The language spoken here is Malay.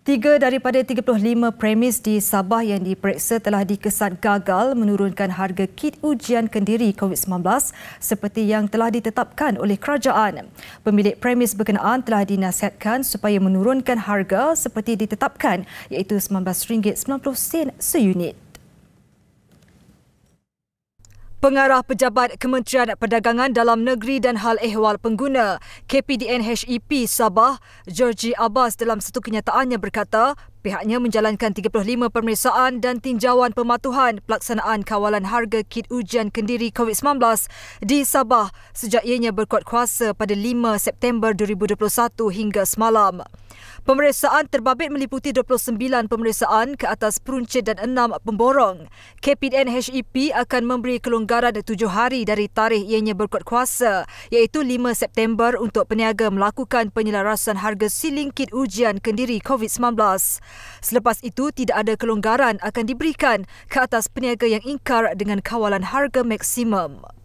Tiga daripada 35 premis di Sabah yang diperiksa telah dikesan gagal menurunkan harga kit ujian kendiri COVID-19 seperti yang telah ditetapkan oleh kerajaan. Pemilik premis berkenaan telah dinasihatkan supaya menurunkan harga seperti ditetapkan iaitu RM19.90 seunit. Pengarah Pejabat Kementerian Perdagangan Dalam Negeri dan Hal Ehwal Pengguna KPDN HEP Sabah, Georgie Abbas dalam satu kenyataannya berkata, pihaknya menjalankan 35 pemeriksaan dan tinjauan pematuhan pelaksanaan kawalan harga kit ujian kendiri COVID-19 di Sabah sejak ianya berkuat kuasa pada 5 September 2021 hingga semalam. Pemeriksaan terbabit meliputi 29 pemeriksaan ke atas peruncit dan 6 pemborong. KPDN HEP akan memberi kelonggaran 7 hari dari tarikh ianya berkuat kuasa iaitu 5 September untuk peniaga melakukan penyelarasan harga siling kit ujian kendiri COVID-19. Selepas itu, tidak ada kelonggaran akan diberikan ke atas peniaga yang ingkar dengan kawalan harga maksimum.